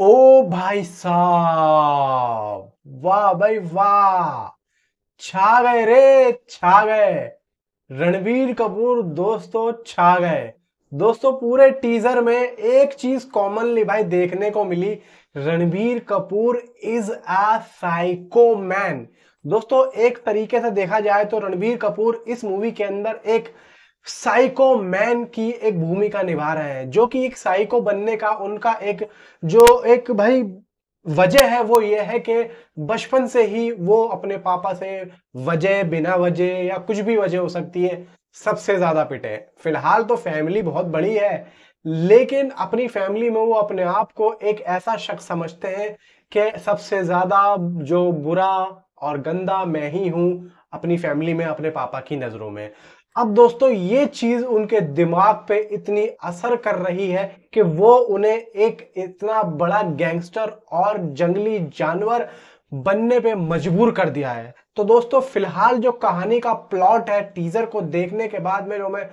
ओ भाई साहब वाह भाई वाह छा गए रे छा गए रणबीर कपूर दोस्तों छा गए दोस्तों पूरे टीजर में एक चीज कॉमनली भाई देखने को मिली Ranbir Kapoor is a psycho man दोस्तों एक तरीके से देखा जाए तो रणबीर कपूर इस मूवी के अंदर एक साइको मैन की एक भूमिका निभा रहे हैं जो कि एक साइको बनने का उनका एक जो एक भाई वजह है वो ये है कि बचपन से ही वो अपने पापा से वजह बिना वजह या कुछ भी वजह हो सकती है सबसे ज्यादा पिटे फिलहाल तो फैमिली बहुत बड़ी है लेकिन अपनी फैमिली में वो अपने आप को एक ऐसा शख्स समझते हैं कि सबसे ज्यादा जो बुरा और गंदा मैं ही हूं अपनी फैमिली में अपने पापा की नजरों में अब दोस्तों ये चीज उनके दिमाग पे इतनी असर कर रही है कि वो उन्हें एक इतना बड़ा गैंगस्टर और जंगली जानवर बनने पे मजबूर कर दिया है तो दोस्तों फिलहाल जो कहानी का प्लॉट है टीजर को देखने के बाद में जो मैं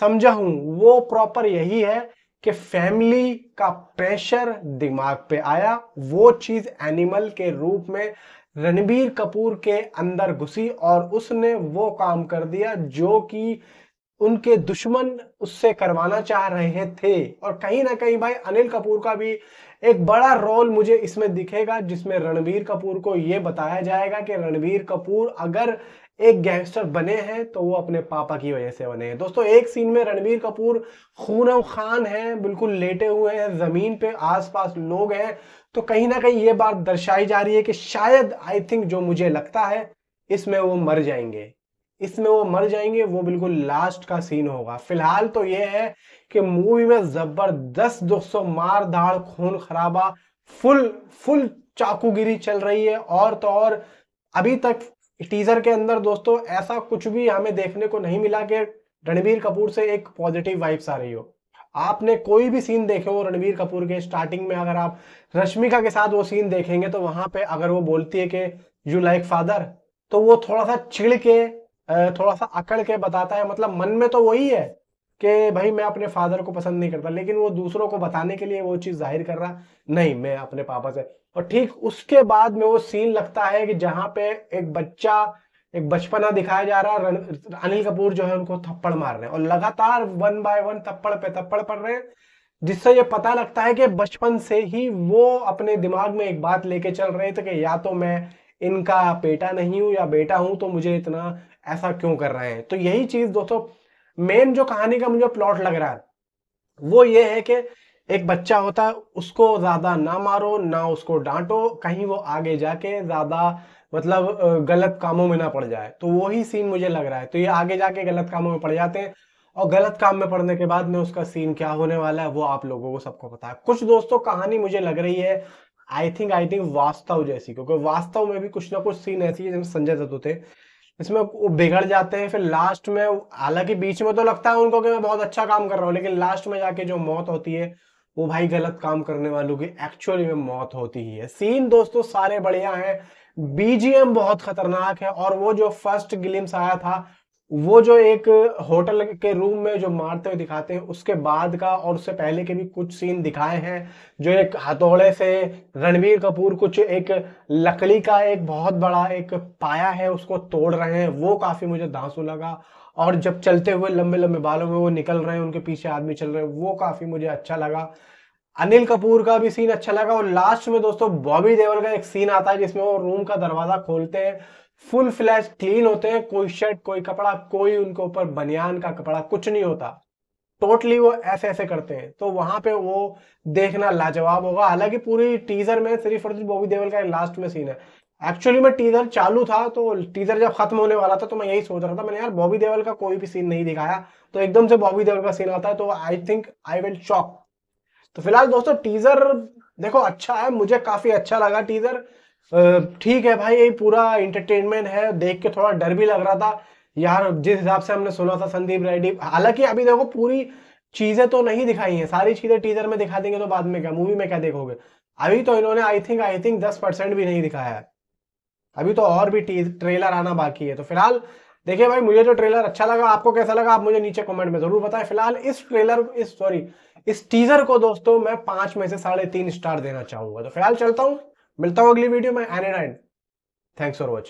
समझा हूं वो प्रॉपर यही है कि फैमिली का प्रेशर दिमाग पे आया वो चीज एनिमल के रूप में रणबीर कपूर के अंदर घुसी और उसने वो काम कर दिया जो कि उनके दुश्मन उससे करवाना चाह रहे थे और कहीं ना कहीं भाई अनिल कपूर का भी एक बड़ा रोल मुझे इसमें दिखेगा जिसमें रणबीर कपूर को ये बताया जाएगा कि रणबीर कपूर अगर एक गैंगस्टर बने हैं तो वो अपने पापा की वजह से बने हैं दोस्तों एक सीन में रणबीर कपूर खून खान है बिल्कुल लेटे हुए हैं ज़मीन पे आसपास लोग हैं तो कहीं ना कहीं ये बात दर्शाई जा रही है कि शायद आई थिंक जो मुझे लगता है इसमें वो मर जाएंगे इसमें वो मर जाएंगे वो बिल्कुल लास्ट का सीन होगा फिलहाल तो ये है कि मूवी में जबरदस्त दोस्तों मार धाड़ खून खराबा फुल फुल चाकूगिरी चल रही है और तो और अभी तक टीजर के अंदर दोस्तों ऐसा कुछ भी हमें देखने को नहीं मिला कि रणबीर कपूर से एक पॉजिटिव वाइब्स आ रही हो आपने कोई भी सीन देखे हो रणबीर कपूर के स्टार्टिंग में अगर आप रश्मिका के साथ वो सीन देखेंगे तो वहां पे अगर वो बोलती है कि यू लाइक फादर तो वो थोड़ा सा चिड़ के थोड़ा सा अकड़ के बताता है मतलब मन में तो वही है कि भाई मैं अपने फादर को पसंद नहीं करता लेकिन वो दूसरों को बताने के लिए वो चीज़ जाहिर कर रहा नहीं मैं अपने पापा से और ठीक उसके बाद में वो सीन लगता है कि जहाँ पे एक बच्चा एक बचपना दिखाया जा रहा है अनिल कपूर जो है उनको थप्पड़ मार रहे हैं और लगातार वन बाय वन थप्पड़ पे थप्पड़ पड़ रहे हैं जिससे ये पता लगता है कि बचपन से ही वो अपने दिमाग में एक बात लेके चल रहे थे कि या तो मैं इनका बेटा नहीं हूं या बेटा हूं तो मुझे इतना ऐसा क्यों कर रहे हैं तो यही चीज़ दोस्तों मेन जो कहानी का मुझे प्लॉट लग रहा है वो ये है कि एक बच्चा होता है उसको ज़्यादा ना मारो ना उसको डांटो कहीं वो आगे जाके ज़्यादा मतलब गलत कामों में ना पड़ जाए तो वही सीन मुझे लग रहा है तो ये आगे जाके गलत कामों में पड़ जाते हैं और गलत काम में पड़ने के बाद में उसका सीन क्या होने वाला है वो आप लोगों को सबको पता है कुछ दोस्तों कहानी मुझे लग रही है आई थिंक आई थिंक वास्तव जैसी क्योंकि वास्तव में भी कुछ ना कुछ सीन ऐसी है जिसमें संजय दत्त होते इसमें वो बिगड़ जाते हैं फिर लास्ट में हालांकि बीच में तो लगता है उनको कि मैं बहुत अच्छा काम कर रहा हूँ लेकिन लास्ट में जाके जो मौत होती है वो भाई गलत काम करने वालों की एक्चुअली में मौत होती ही है सीन दोस्तों सारे बढ़िया हैं बीजीएम बहुत खतरनाक है और वो जो फर्स्ट ग्लिम्स आया था वो जो एक होटल के रूम में जो मारते हुए दिखाते हैं उसके बाद का और उससे पहले के भी कुछ सीन दिखाए हैं जो एक हथौड़े से रणबीर कपूर कुछ एक लकड़ी का एक बहुत बड़ा एक पाया है उसको तोड़ रहे हैं वो काफ़ी मुझे धांसू लगा और जब चलते हुए लंबे लंबे बालों में वो निकल रहे हैं उनके पीछे आदमी चल रहे हैं वो काफ़ी मुझे अच्छा लगा अनिल कपूर का भी सीन अच्छा लगा और लास्ट में दोस्तों बॉबी देवल का एक सीन आता है जिसमें वो रूम का दरवाज़ा खोलते हैं फुल फ्लैश क्लीन होते हैं कोई शर्ट कोई कपड़ा कोई उनके ऊपर बनियान का कपड़ा कुछ नहीं होता टोटली वो ऐसे ऐसे करते हैं तो वहां पे वो देखना लाजवाब होगा हालांकि पूरी टीजर में सिर्फ और सिर्फ बॉबी देवल का लास्ट में सीन है एक्चुअली में टीजर चालू था तो टीजर जब खत्म होने वाला था तो मैं यही सोच रहा था मैंने यार बॉबी देवल का कोई भी सीन नहीं दिखाया तो एकदम से बॉबी देवल का सीन आता है तो I think I will shock तो फिलहाल दोस्तों टीजर देखो अच्छा है मुझे काफी अच्छा लगा टीजर ठीक है भाई ये पूरा इंटरटेनमेंट है देख के थोड़ा डर भी लग रहा था यार जिस हिसाब से हमने सुना था संदीप रेड्डी हालांकि अभी देखो पूरी चीजें तो नहीं दिखाई हैं सारी चीजें टीजर में दिखा देंगे तो बाद में क्या मूवी में क्या देखोगे अभी तो इन्होंने आई थिंक आई थिंक दस परसेंट भी नहीं दिखाया है अभी तो और भी ट्रेलर आना बाकी है तो फिलहाल देखिए भाई मुझे जो ट्रेलर अच्छा लगा आपको कैसा लगा आप मुझे नीचे कमेंट में जरूर बताएं फिलहाल इस ट्रेलर इस सॉरी इस टीजर को दोस्तों मैं पांच में से साढ़े तीन स्टार देना चाहूंगा तो फिलहाल चलता हूँ मिलता हूं अगली वीडियो में एंड थैंक्स फॉर वॉचिंग